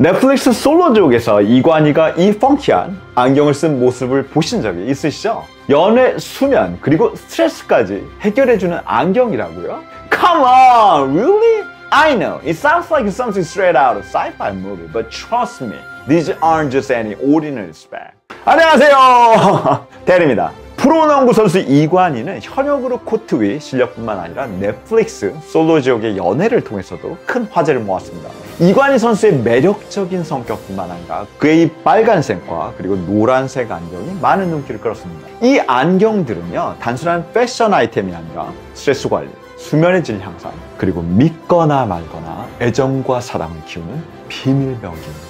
넷플릭스 솔로지옥에서 이관이가이 펑키한 안경을 쓴 모습을 보신 적이 있으시죠? 연애, 수면, 그리고 스트레스까지 해결해주는 안경이라고요? Come on, really? I know, it sounds like something straight out of sci-fi movie, but trust me, these aren't just any ordinary spec. 안녕하세요, 대리입니다. 프로 농구 선수 이관희는 현역으로 코트 위 실력뿐만 아니라 넷플릭스 솔로 지역의 연애를 통해서도 큰 화제를 모았습니다. 이관희 선수의 매력적인 성격뿐만 아니라 그의 빨간색과 그리고 노란색 안경이 많은 눈길을 끌었습니다. 이 안경들은요 단순한 패션 아이템이 아니라 스트레스 관리, 수면의 질 향상, 그리고 믿거나 말거나 애정과 사랑을 키우는 비밀병기입니다.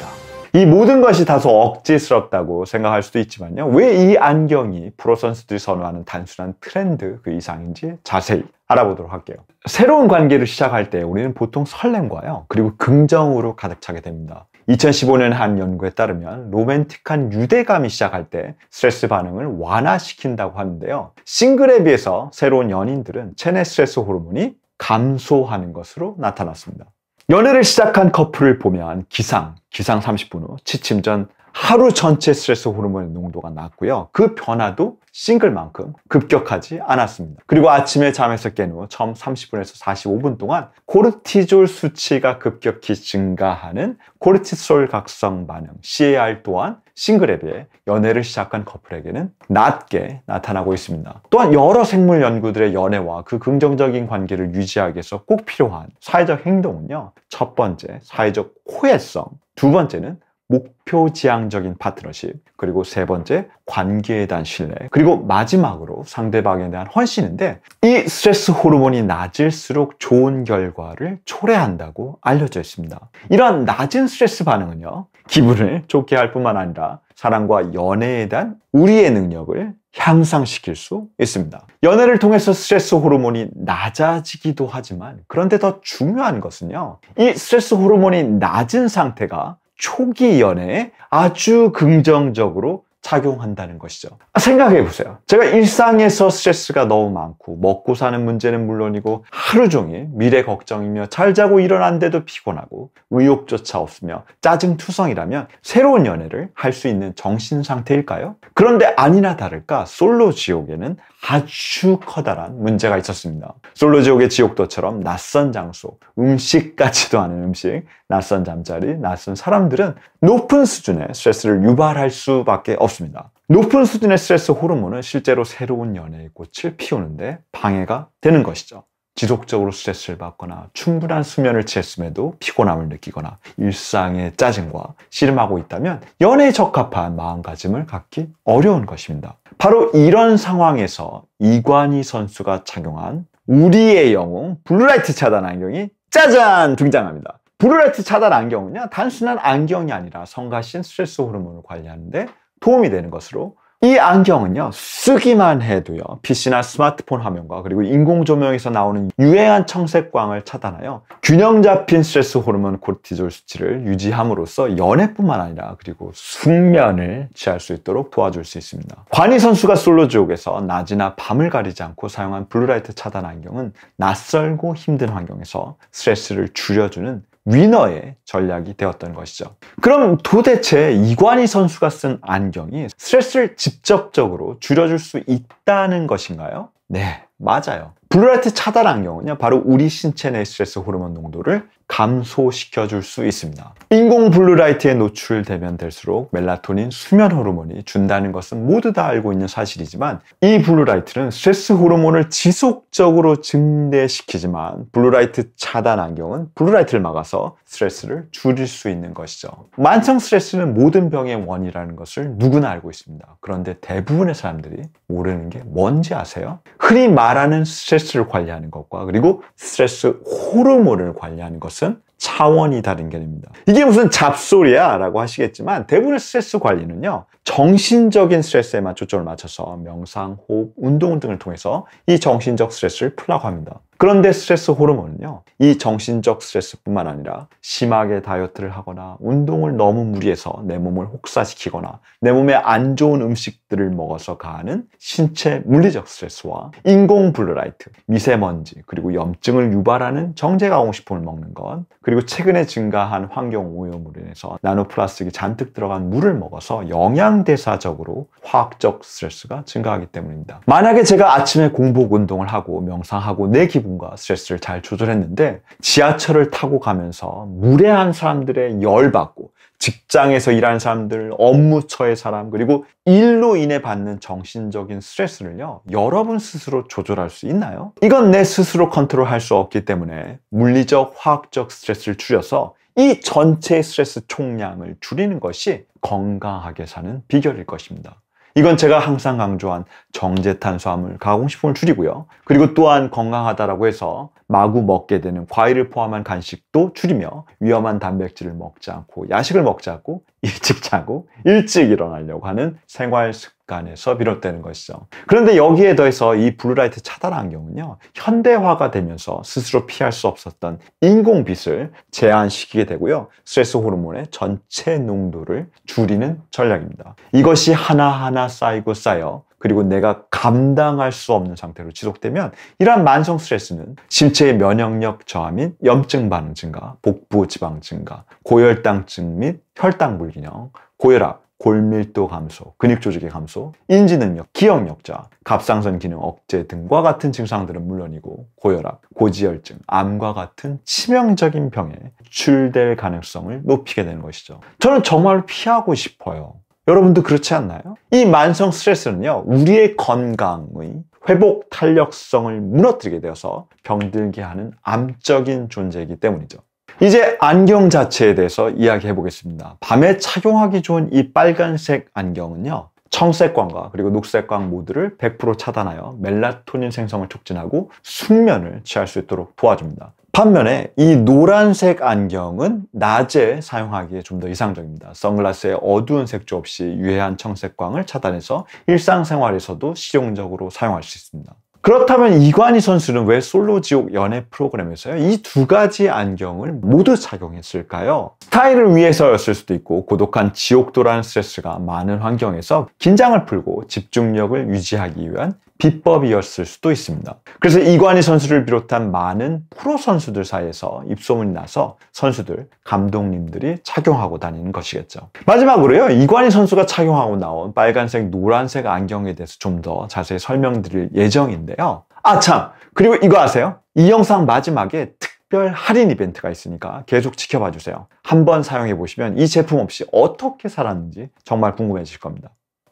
이 모든 것이 다소 억지스럽다고 생각할 수도 있지만요. 왜 이 안경이 프로 선수들이 선호하는 단순한 트렌드 그 이상인지 자세히 알아보도록 할게요. 새로운 관계를 시작할 때 우리는 보통 설렘과요. 그리고 긍정으로 가득 차게 됩니다. 2015년 한 연구에 따르면 로맨틱한 유대감이 시작할 때 스트레스 반응을 완화시킨다고 하는데요. 싱글에 비해서 새로운 연인들은 체내 스트레스 호르몬이 감소하는 것으로 나타났습니다. 연애를 시작한 커플을 보면 기상, 기상 30분 후, 취침 전 하루 전체 스트레스 호르몬의 농도가 낮고요. 그 변화도 싱글만큼 급격하지 않았습니다. 그리고 아침에 잠에서 깬후 처음 30분에서 45분 동안 코르티졸 수치가 급격히 증가하는 코르티솔 각성 반응 CAR 또한 싱글에 비해 연애를 시작한 커플에게는 낮게 나타나고 있습니다. 또한 여러 생물 연구들의 연애와 그 긍정적인 관계를 유지하기 위해서 꼭 필요한 사회적 행동은요. 첫 번째, 사회적 호혜성. 두 번째는 목표 지향적인 파트너십, 그리고 세 번째, 관계에 대한 신뢰, 그리고 마지막으로 상대방에 대한 헌신인데 이 스트레스 호르몬이 낮을수록 좋은 결과를 초래한다고 알려져 있습니다. 이러한 낮은 스트레스 반응은요, 기분을 좋게 할 뿐만 아니라 사랑과 연애에 대한 우리의 능력을 향상시킬 수 있습니다. 연애를 통해서 스트레스 호르몬이 낮아지기도 하지만 그런데 더 중요한 것은요. 이 스트레스 호르몬이 낮은 상태가 초기 연애에 아주 긍정적으로 작용한다는 것이죠. 생각해 보세요. 제가 일상에서 스트레스가 너무 많고 먹고 사는 문제는 물론이고 하루 종일 미래 걱정이며 잘 자고 일어난데도 피곤하고 의욕조차 없으며 짜증투성이라면 새로운 연애를 할 수 있는 정신 상태일까요? 그런데 아니나 다를까 솔로 지옥에는 아주 커다란 문제가 있었습니다. 솔로 지옥의 지옥도처럼 낯선 장소, 음식같지도 않은 음식, 낯선 잠자리, 낯선 사람들은 높은 수준의 스트레스를 유발할 수밖에 없습니다. 높은 수준의 스트레스 호르몬은 실제로 새로운 연애의 꽃을 피우는데 방해가 되는 것이죠. 지속적으로 스트레스를 받거나 충분한 수면을 취했음에도 피곤함을 느끼거나 일상의 짜증과 씨름하고 있다면 연애에 적합한 마음가짐을 갖기 어려운 것입니다. 바로 이런 상황에서 이관희 선수가 착용한 우리의 영웅 블루라이트 차단 안경이 짜잔 등장합니다. 블루라이트 차단 안경은요 단순한 안경이 아니라 성가신 스트레스 호르몬을 관리하는데 도움이 되는 것으로 이 안경은요 쓰기만 해도요 PC나 스마트폰 화면과 그리고 인공조명에서 나오는 유해한 청색광을 차단하여 균형 잡힌 스트레스 호르몬 코르티졸 수치를 유지함으로써 연애뿐만 아니라 그리고 숙면을 취할 수 있도록 도와줄 수 있습니다 관희 선수가 솔로 지옥에서 낮이나 밤을 가리지 않고 사용한 블루라이트 차단 안경은 낯설고 힘든 환경에서 스트레스를 줄여주는 위너의 전략이 되었던 것이죠. 그럼 도대체 이관희 선수가 쓴 안경이 스트레스를 직접적으로 줄여줄 수 있다는 것인가요? 네, 맞아요. 블루라이트 차단한 경우는 바로 우리 신체 내 스트레스 호르몬 농도를 감소시켜 줄 수 있습니다. 인공 블루라이트에 노출되면 될수록 멜라토닌 수면 호르몬이 준다는 것은 모두 다 알고 있는 사실이지만 이 블루라이트는 스트레스 호르몬을 지속적으로 증대시키지만 블루라이트 차단 안경은 블루라이트를 막아서 스트레스를 줄일 수 있는 것이죠. 만성 스트레스는 모든 병의 원이라는 것을 누구나 알고 있습니다. 그런데 대부분의 사람들이 모르는 게 뭔지 아세요? 흔히 말하는 스트레스 스트레스를 관리하는 것과 그리고 스트레스 호르몬을 관리하는 것은 차원이 다른 개념입니다. 이게 무슨 잡소리야 라고 하시겠지만 대부분의 스트레스 관리는요. 정신적인 스트레스에만 초점을 맞춰서 명상, 호흡, 운동 등을 통해서 이 정신적 스트레스를 풀라고 합니다. 그런데 스트레스 호르몬은요, 이 정신적 스트레스뿐만 아니라 심하게 다이어트를 하거나 운동을 너무 무리해서 내 몸을 혹사시키거나 내 몸에 안 좋은 음식들을 먹어서 가하는 신체 물리적 스트레스와 인공 블루라이트, 미세먼지, 그리고 염증을 유발하는 정제가공식품을 먹는 것, 그리고 최근에 증가한 환경 오염으로 인해서 나노플라스틱이 잔뜩 들어간 물을 먹어서 영양대사적으로 화학적 스트레스가 증가하기 때문입니다. 만약에 제가 아침에 공복 운동을 하고 명상하고 내 기분 기분과 스트레스를 잘 조절했는데 지하철을 타고 가면서 무례한 사람들의 열받고 직장에서 일하는 사람들, 업무처의 사람, 그리고 일로 인해 받는 정신적인 스트레스를요, 여러분 스스로 조절할 수 있나요? 이건 내 스스로 컨트롤 할 수 없기 때문에 물리적, 화학적 스트레스를 줄여서 이 전체 스트레스 총량을 줄이는 것이 건강하게 사는 비결일 것입니다. 이건 제가 항상 강조한 정제탄수화물, 가공식품을 줄이고요. 그리고 또한 건강하다고 해서 마구 먹게 되는 과일을 포함한 간식도 줄이며 위험한 단백질을 먹지 않고 야식을 먹지 않고 일찍 자고 일찍 일어나려고 하는 생활 습관 간에서 비롯되는 것이죠. 그런데 여기에 더해서 이 블루라이트 차단 안경은요, 현대화가 되면서 스스로 피할 수 없었던 인공빛을 제한시키게 되고요, 스트레스 호르몬의 전체 농도를 줄이는 전략입니다. 이것이 하나하나 쌓이고 쌓여 그리고 내가 감당할 수 없는 상태로 지속되면 이러한 만성 스트레스는 신체의 면역력 저하 및 염증 반응 증가, 복부 지방 증가, 고혈당증 및 혈당 불균형, 고혈압, 골밀도 감소, 근육 조직의 감소, 인지 능력, 기억력자, 갑상선 기능 억제 등과 같은 증상들은 물론이고 고혈압, 고지혈증, 암과 같은 치명적인 병에 출될 가능성을 높이게 되는 것이죠. 저는 정말 피하고 싶어요. 여러분도 그렇지 않나요? 이 만성 스트레스는요, 우리의 건강의 회복 탄력성을 무너뜨리게 되어서 병들게 하는 암적인 존재이기 때문이죠. 이제 안경 자체에 대해서 이야기해 보겠습니다. 밤에 착용하기 좋은 이 빨간색 안경은요. 청색광과 그리고 녹색광 모두를 100% 차단하여 멜라토닌 생성을 촉진하고 숙면을 취할 수 있도록 도와줍니다. 반면에 이 노란색 안경은 낮에 사용하기에 좀 더 이상적입니다. 선글라스의 어두운 색조 없이 유해한 청색광을 차단해서 일상생활에서도 실용적으로 사용할 수 있습니다. 그렇다면 이관희 선수는 왜 솔로지옥 연애 프로그램에서이 두 가지 안경을 모두 착용했을까요? 스타일을 위해서였을 수도 있고 고독한 지옥도라는 스트레스가 많은 환경에서 긴장을 풀고 집중력을 유지하기 위한 비법이었을 수도 있습니다. 그래서 이관희 선수를 비롯한 많은 프로 선수들 사이에서 입소문이 나서 선수들, 감독님들이 착용하고 다니는 것이겠죠. 마지막으로요. 이관희 선수가 착용하고 나온 빨간색, 노란색 안경에 대해서 좀 더 자세히 설명드릴 예정인데요. 아, 참! 그리고 이거 아세요? 이 영상 마지막에 특별 할인 이벤트가 있으니까 계속 지켜봐 주세요. 한번 사용해 보시면 이 제품 없이 어떻게 살았는지 정말 궁금해질 겁니다.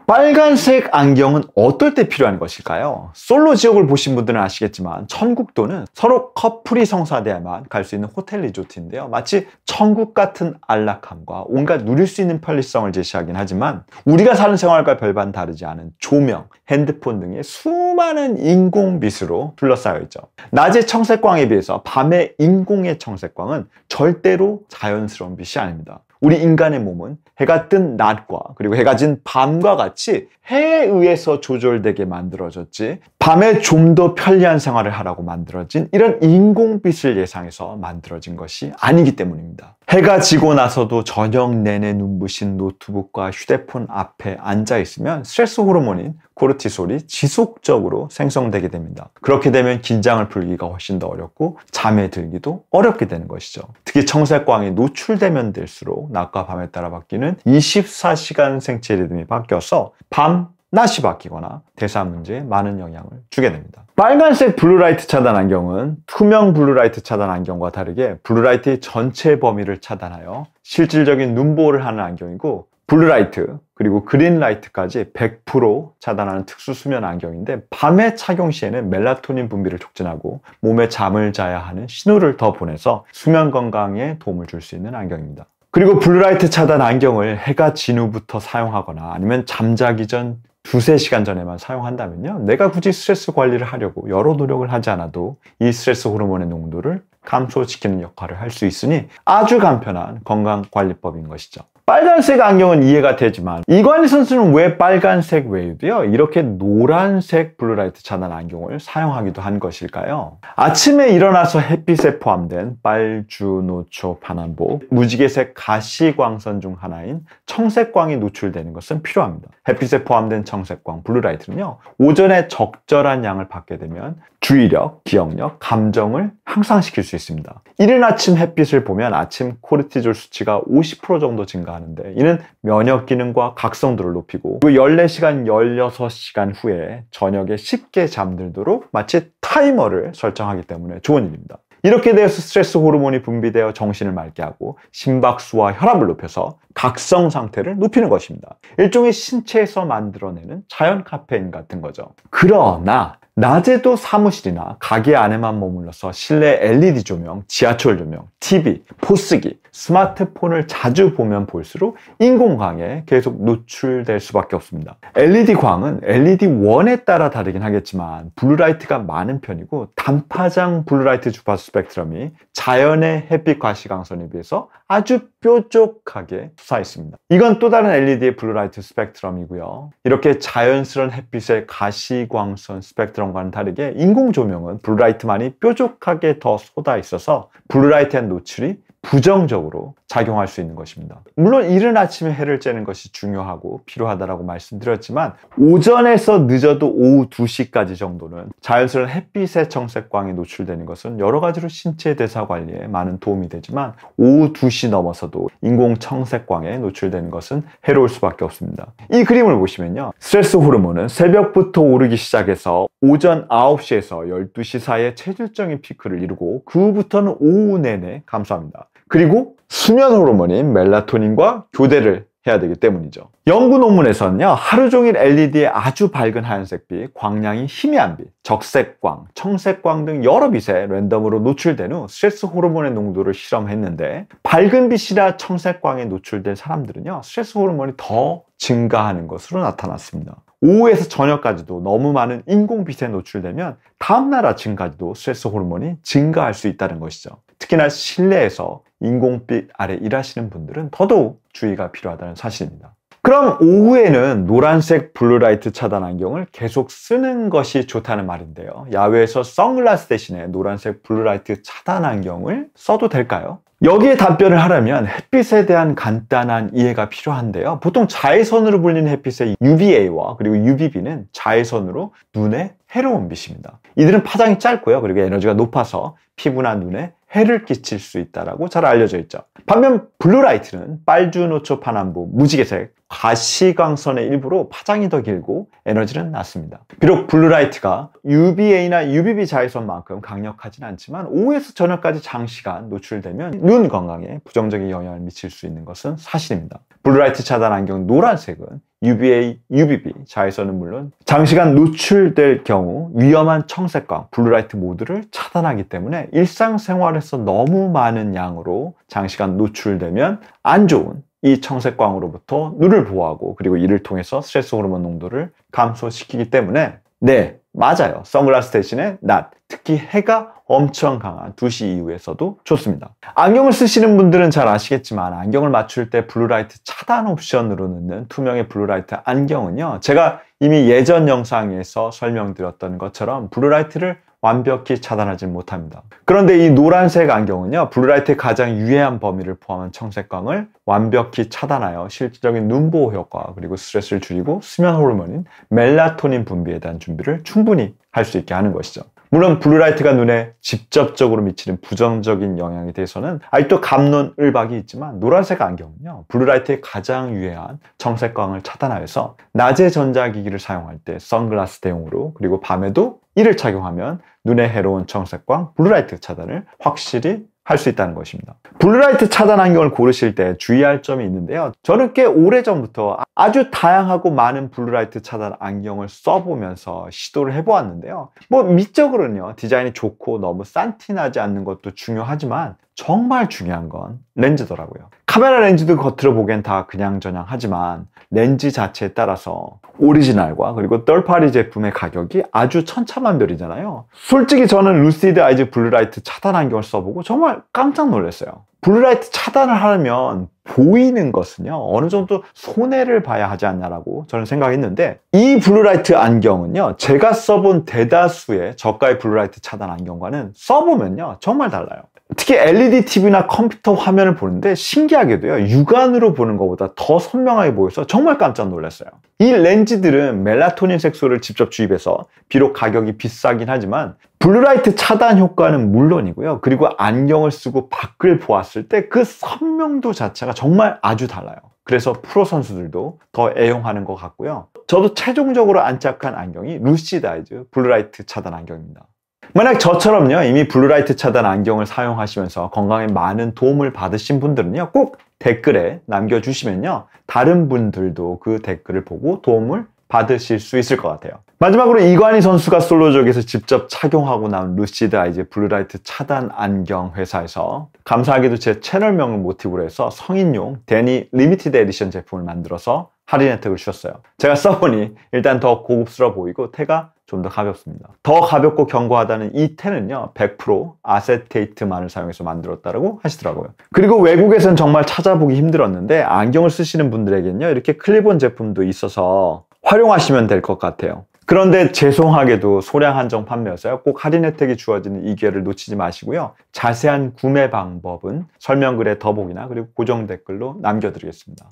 빨간색 안경은 어떨 때 필요한 것일까요? 솔로 지역을 보신 분들은 아시겠지만 천국도는 서로 커플이 성사돼야만 갈 수 있는 호텔 리조트인데요. 마치 천국 같은 안락함과 온갖 누릴 수 있는 편리성을 제시하긴 하지만 우리가 사는 생활과 별반 다르지 않은 조명, 핸드폰 등의 수많은 인공 빛으로 둘러싸여 있죠. 낮의 청색광에 비해서 밤의 인공의 청색광은 절대로 자연스러운 빛이 아닙니다. 우리 인간의 몸은 해가 뜬 낮과 그리고 해가 진 밤과 같이 해에 의해서 조절되게 만들어졌지 밤에 좀 더 편리한 생활을 하라고 만들어진 이런 인공빛을 예상해서 만들어진 것이 아니기 때문입니다. 해가 지고 나서도 저녁 내내 눈부신 노트북과 휴대폰 앞에 앉아 있으면 스트레스 호르몬인 코르티솔이 지속적으로 생성되게 됩니다. 그렇게 되면 긴장을 풀기가 훨씬 더 어렵고 잠에 들기도 어렵게 되는 것이죠. 특히 청색광이 노출되면 될수록 낮과 밤에 따라 바뀌는 24시간 생체 리듬이 바뀌어서 밤, 낯이 바뀌거나 대사 문제에 많은 영향을 주게 됩니다. 빨간색 블루라이트 차단 안경은 투명 블루라이트 차단 안경과 다르게 블루라이트의 전체 범위를 차단하여 실질적인 눈보호를 하는 안경이고 블루라이트 그리고 그린라이트까지 100% 차단하는 특수 수면 안경인데 밤에 착용 시에는 멜라토닌 분비를 촉진하고 몸에 잠을 자야 하는 신호를 더 보내서 수면 건강에 도움을 줄 수 있는 안경입니다. 그리고 블루라이트 차단 안경을 해가 진 후부터 사용하거나 아니면 잠자기 전 두세 시간 전에만 사용한다면요. 내가 굳이 스트레스 관리를 하려고 여러 노력을 하지 않아도 이 스트레스 호르몬의 농도를 감소시키는 역할을 할 수 있으니 아주 간편한 건강관리법인 것이죠. 빨간색 안경은 이해가 되지만 이관희 선수는 왜 빨간색 웨이브요? 이렇게 노란색 블루라이트 차단 안경을 사용하기도 한 것일까요? 아침에 일어나서 햇빛에 포함된 빨주노초 반환복 무지개색 가시광선 중 하나인 청색광이 노출되는 것은 필요합니다. 햇빛에 포함된 청색광 블루라이트는요. 오전에 적절한 양을 받게 되면 주의력, 기억력, 감정을 향상시킬 수 있습니다. 이른 아침 햇빛을 보면 아침 코르티졸 수치가 50% 정도 증가 하는데 이는 면역 기능과 각성도를 높이고 그 14시간, 16시간 후에 저녁에 쉽게 잠들도록 마치 타이머를 설정하기 때문에 좋은 일입니다. 이렇게 되어서 스트레스 호르몬이 분비되어 정신을 맑게 하고 심박수와 혈압을 높여서 각성 상태를 높이는 것입니다. 일종의 신체에서 만들어내는 자연 카페인 같은 거죠. 그러나 낮에도 사무실이나 가게 안에만 머물러서 실내 LED 조명, 지하철 조명, TV, 포스기, 스마트폰을 자주 보면 볼수록 인공광에 계속 노출될 수밖에 없습니다. LED 광은 LED 원에 따라 다르긴 하겠지만 블루라이트가 많은 편이고 단파장 블루라이트 주파수 스펙트럼이 자연의 햇빛 과시광선에 비해서 아주 뾰족하게 솟아있습니다. 이건 또 다른 LED의 블루라이트 스펙트럼이고요. 이렇게 자연스러운 햇빛의 가시광선 스펙트럼과는 다르게 인공조명은 블루라이트만이 뾰족하게 더 쏟아 있어서 블루라이트의 노출이 부정적으로 작용할 수 있는 것입니다. 물론 이른 아침에 해를 째는 것이 중요하고 필요하다라고 말씀드렸지만 오전에서 늦어도 오후 2시까지 정도는 자연스러운 햇빛의 청색광에 노출되는 것은 여러 가지로 신체 대사 관리에 많은 도움이 되지만 오후 2시 넘어서도 인공 청색광에 노출되는 것은 해로울 수밖에 없습니다. 이 그림을 보시면요. 스트레스 호르몬은 새벽부터 오르기 시작해서 오전 9시에서 12시 사이에 체질적인 피크를 이루고 그 후부터는 오후 내내 감소합니다. 그리고 수면 호르몬인 멜라토닌과 교대를 해야 되기 때문이죠. 연구 논문에서는요, 하루 종일 LED의 아주 밝은 하얀색빛, 광량이 희미한 빛, 적색광, 청색광 등 여러 빛에 랜덤으로 노출된 후 스트레스 호르몬의 농도를 실험했는데, 밝은 빛이나 청색광에 노출된 사람들은요, 스트레스 호르몬이 더 증가하는 것으로 나타났습니다. 오후에서 저녁까지도 너무 많은 인공빛에 노출되면 다음날 아침까지도 스트레스 호르몬이 증가할 수 있다는 것이죠. 특히나 실내에서 인공빛 아래 일하시는 분들은 더더욱 주의가 필요하다는 사실입니다. 그럼 오후에는 노란색 블루라이트 차단 안경을 계속 쓰는 것이 좋다는 말인데요. 야외에서 선글라스 대신에 노란색 블루라이트 차단 안경을 써도 될까요? 여기에 답변을 하려면 햇빛에 대한 간단한 이해가 필요한데요. 보통 자외선으로 불리는 햇빛의 UVA와 그리고 UVB는 자외선으로 눈에 해로운 빛입니다. 이들은 파장이 짧고요. 그리고 에너지가 높아서 피부나 눈에 해를 끼칠 수 있다라고 잘 알려져 있죠. 반면 블루라이트는 빨주노초 파남보 무지개색 가시광선의 일부로 파장이 더 길고 에너지는 낮습니다. 비록 블루라이트가 UVA나 UVB 자외선만큼 강력하진 않지만 오후에서 저녁까지 장시간 노출되면 눈 건강에 부정적인 영향을 미칠 수 있는 것은 사실입니다. 블루라이트 차단 안경 노란색은 UVA, UVB 자외선은 물론 장시간 노출될 경우 위험한 청색광, 블루라이트 모드를 차단하기 때문에 일상생활에서 너무 많은 양으로 장시간 노출되면 안 좋은 이 청색광으로부터 눈을 보호하고 그리고 이를 통해서 스트레스 호르몬 농도를 감소시키기 때문에 네, 맞아요. 선글라스 대신에 낮, 특히 해가 엄청 강한 2시 이후에서도 좋습니다. 안경을 쓰시는 분들은 잘 아시겠지만 안경을 맞출 때 블루라이트 차단 옵션으로 넣는 투명의 블루라이트 안경은요. 제가 이미 예전 영상에서 설명드렸던 것처럼 블루라이트를 완벽히 차단하지 못합니다. 그런데 이 노란색 안경은요, 블루라이트의 가장 유해한 범위를 포함한 청색광을 완벽히 차단하여 실질적인 눈보호 효과, 그리고 스트레스를 줄이고 수면 호르몬인 멜라토닌 분비에 대한 준비를 충분히 할 수 있게 하는 것이죠. 물론 블루라이트가 눈에 직접적으로 미치는 부정적인 영향에 대해서는 아직도 감론을박이 있지만 노란색 안경은요. 블루라이트의 가장 유해한 정색광을 차단하여서 낮에 전자기기를 사용할 때 선글라스 대용으로 그리고 밤에도 이를 착용하면 눈에 해로운 정색광 블루라이트 차단을 확실히 할수 있다는 것입니다. 블루라이트 차단 안경을 고르실 때 주의할 점이 있는데요. 저는 꽤 오래전부터 아주 다양하고 많은 블루라이트 차단 안경을 써보면서 시도를 해보았는데요. 뭐 미적으로는요. 디자인이 좋고 너무 산티나지 않는 것도 중요하지만 정말 중요한 건 렌즈더라고요. 카메라 렌즈도 겉으로 보기엔 다 그냥저냥 하지만 렌즈 자체에 따라서 오리지널과 그리고 떨파리 제품의 가격이 아주 천차만별이잖아요. 솔직히 저는 루시드 아이즈 블루라이트 차단 안경을 써보고 정말 깜짝 놀랐어요. 블루라이트 차단을 하려면 보이는 것은요 어느 정도 손해를 봐야 하지 않냐라고 저는 생각했는데 이 블루라이트 안경은요 제가 써본 대다수의 저가의 블루라이트 차단 안경과는 써보면요 정말 달라요 특히 LED TV나 컴퓨터 화면을 보는데 신기하게도요 육안으로 보는 것보다 더 선명하게 보여서 정말 깜짝 놀랐어요 이 렌즈들은 멜라토닌 색소를 직접 주입해서 비록 가격이 비싸긴 하지만 블루라이트 차단 효과는 물론이고요 그리고 안경을 쓰고 밖을 보았을 때 그 선명도 자체가 정말 아주 달라요 그래서 프로 선수들도 더 애용하는 것 같고요 저도 최종적으로 안착한 안경이 루시다이즈 블루라이트 차단 안경입니다 만약 저처럼요 이미 블루라이트 차단 안경을 사용하시면서 건강에 많은 도움을 받으신 분들은요 꼭 댓글에 남겨주시면요 다른 분들도 그 댓글을 보고 도움을 받으실 수 있을 것 같아요 마지막으로 이관희 선수가 솔로족에서 직접 착용하고 나온 루시드 아이즈 블루라이트 차단 안경 회사에서 감사하게도 제 채널명을 모티브로 해서 성인용 데니 리미티드 에디션 제품을 만들어서 할인 혜택을 주셨어요 제가 써보니 일단 더 고급스러워 보이고 태가 좀더 가볍습니다. 더 가볍고 견고하다는 이 텐은요, 100% 아세테이트만을 사용해서 만들었다고 하시더라고요. 그리고 외국에선 정말 찾아보기 힘들었는데 안경을 쓰시는 분들에겐요, 이렇게 클리본 제품도 있어서 활용하시면 될 것 같아요. 그런데 죄송하게도 소량 한정 판매였어요꼭 할인 혜택이 주어지는 이 기회를 놓치지 마시고요. 자세한 구매 방법은 설명글에 더보기나 그리고 고정 댓글로 남겨드리겠습니다.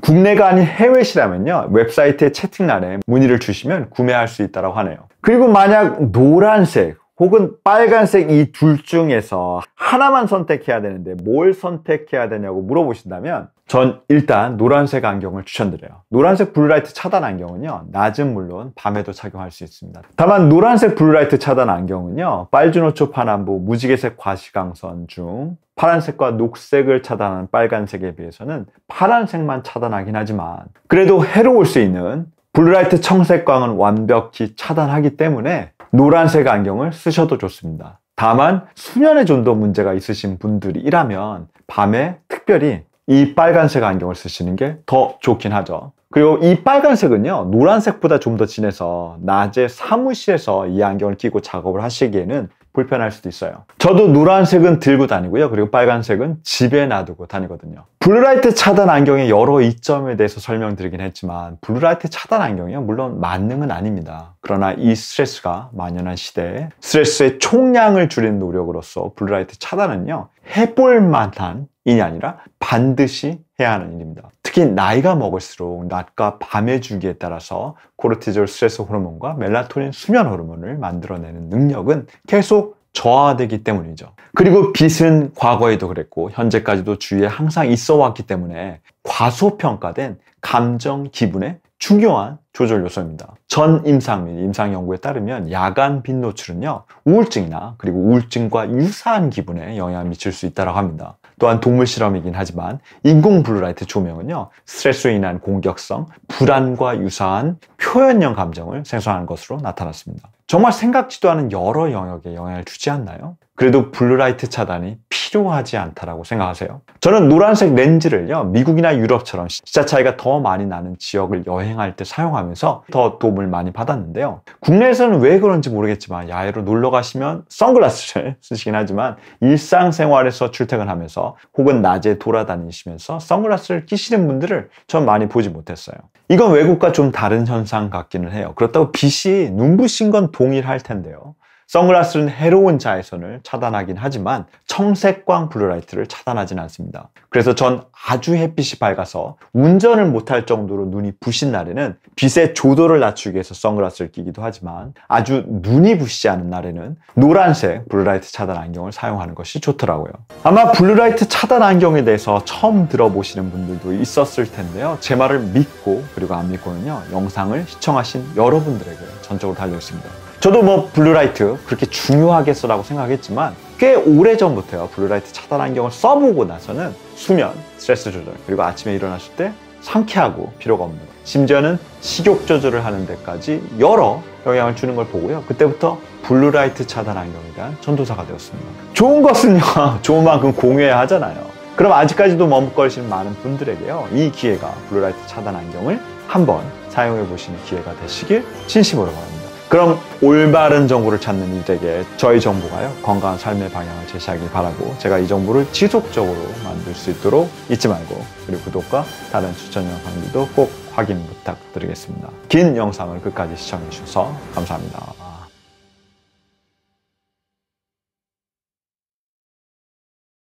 국내가 아닌 해외시라면요. 웹사이트의 채팅란에 문의를 주시면 구매할 수 있다고 하네요. 그리고 만약 노란색 혹은 빨간색 이 둘 중에서 하나만 선택해야 되는데 뭘 선택해야 되냐고 물어보신다면 전 일단 노란색 안경을 추천드려요. 노란색 블루라이트 차단 안경은요. 낮은 물론 밤에도 착용할 수 있습니다. 다만 노란색 블루라이트 차단 안경은요. 빨주노초 파남보 무지개색 과시광선 중 파란색과 녹색을 차단하는 빨간색에 비해서는 파란색만 차단하긴 하지만 그래도 해로울 수 있는 블루라이트 청색광은 완벽히 차단하기 때문에 노란색 안경을 쓰셔도 좋습니다. 다만 수면의 존도 문제가 있으신 분들이라면 밤에 특별히 이 빨간색 안경을 쓰시는 게 더 좋긴 하죠. 그리고 이 빨간색은요 노란색보다 좀 더 진해서 낮에 사무실에서 이 안경을 끼고 작업을 하시기에는 불편할 수도 있어요. 저도 노란색은 들고 다니고요. 그리고 빨간색은 집에 놔두고 다니거든요. 블루라이트 차단 안경의 여러 이점에 대해서 설명드리긴 했지만 블루라이트 차단 안경이요. 물론 만능은 아닙니다. 그러나 이 스트레스가 만연한 시대에 스트레스의 총량을 줄이는 노력으로서 블루라이트 차단은요. 해볼 만한 일이 아니라 반드시 해야 하는 일입니다. 특히 나이가 먹을수록 낮과 밤의 주기에 따라서 코르티졸 스트레스 호르몬과 멜라토닌 수면 호르몬을 만들어내는 능력은 계속 저하되기 때문이죠. 그리고 빚은 과거에도 그랬고 현재까지도 주위에 항상 있어 왔기 때문에 과소평가된 감정 기분의 중요한 조절 요소입니다. 전 임상 및 임상 연구에 따르면 야간 빈 노출은요 우울증이나 그리고 우울증과 유사한 기분에 영향을 미칠 수 있다고 합니다. 또한 동물 실험이긴 하지만 인공 블루라이트 조명은요 스트레스로 인한 공격성, 불안과 유사한 표현형 감정을 생성하는 것으로 나타났습니다. 정말 생각지도 않은 여러 영역에 영향을 주지 않나요? 그래도 블루라이트 차단이 필요하지 않다라고 생각하세요. 저는 노란색 렌즈를요, 미국이나 유럽처럼 시차 차이가 더 많이 나는 지역을 여행할 때 사용하면서 더 도움을 많이 받았는데요. 국내에서는 왜 그런지 모르겠지만 야외로 놀러 가시면 선글라스를 쓰시긴 하지만 일상생활에서 출퇴근하면서 혹은 낮에 돌아다니시면서 선글라스를 끼시는 분들을 전 많이 보지 못했어요. 이건 외국과 좀 다른 현상 같기는 해요. 그렇다고 빛이 눈부신 건 동일할 텐데요. 선글라스는 해로운 자외선을 차단하긴 하지만 청색광 블루라이트를 차단하진 않습니다. 그래서 전 아주 햇빛이 밝아서 운전을 못할 정도로 눈이 부신 날에는 빛의 조도를 낮추기 위해서 선글라스를 끼기도 하지만 아주 눈이 부시지 않은 날에는 노란색 블루라이트 차단 안경을 사용하는 것이 좋더라고요. 아마 블루라이트 차단 안경에 대해서 처음 들어보시는 분들도 있었을 텐데요. 제 말을 믿고 그리고 안 믿고는요. 영상을 시청하신 여러분들에게 전적으로 달려 있습니다. 저도 뭐 블루라이트 그렇게 중요하겠어라고 생각했지만 꽤 오래전부터요 블루라이트 차단 안경을 써보고 나서는 수면, 스트레스 조절 그리고 아침에 일어나실때 상쾌하고 피로가 없는 심지어는 식욕 조절을 하는 데까지 여러 영향을 주는 걸 보고요 그때부터 블루라이트 차단 안경에 대한 전도사가 되었습니다 좋은 것은요 좋은 만큼 공유해야 하잖아요 그럼 아직까지도 머뭇거리시는 많은 분들에게요 이 기회가 블루라이트 차단 안경을 한번 사용해 보시는 기회가 되시길 진심으로 바랍니다 그럼 올바른 정보를 찾는 이들에게 저희 정보가요 건강한 삶의 방향을 제시하길 바라고 제가 이 정보를 지속적으로 만들 수 있도록 잊지 말고 그리고 구독과 다른 추천 영상들도 꼭 확인 부탁드리겠습니다. 긴 영상을 끝까지 시청해 주셔서 감사합니다.